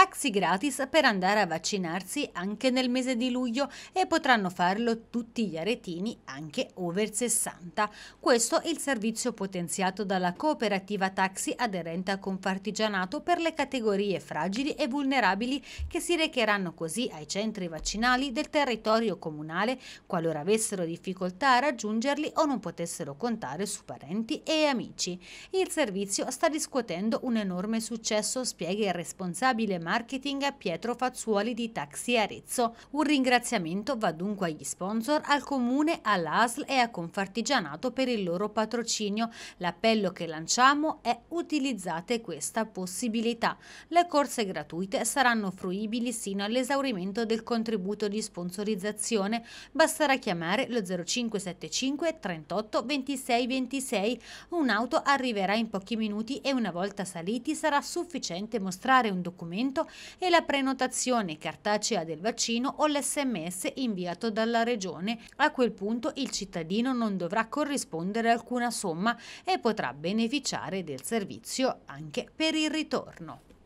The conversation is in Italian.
Taxi gratis per andare a vaccinarsi anche nel mese di luglio e potranno farlo tutti gli aretini anche over 60. Questo è il servizio potenziato dalla cooperativa taxi aderente a Confartigianato per le categorie fragili e vulnerabili che si recheranno così ai centri vaccinali del territorio comunale qualora avessero difficoltà a raggiungerli o non potessero contare su parenti e amici. Il servizio sta riscuotendo un enorme successo, spiega il responsabile marketing Pietro Fazzuoli di Taxi Arezzo. Un ringraziamento va dunque agli sponsor, al Comune, all'ASL e a Confartigianato per il loro patrocinio. L'appello che lanciamo è utilizzate questa possibilità. Le corse gratuite saranno fruibili sino all'esaurimento del contributo di sponsorizzazione. Basterà chiamare lo 0575 38 26 26. Un'auto arriverà in pochi minuti e una volta saliti sarà sufficiente mostrare un documento e la prenotazione cartacea del vaccino o l'SMS inviato dalla Regione. A quel punto il cittadino non dovrà corrispondere alcuna somma e potrà beneficiare del servizio anche per il ritorno.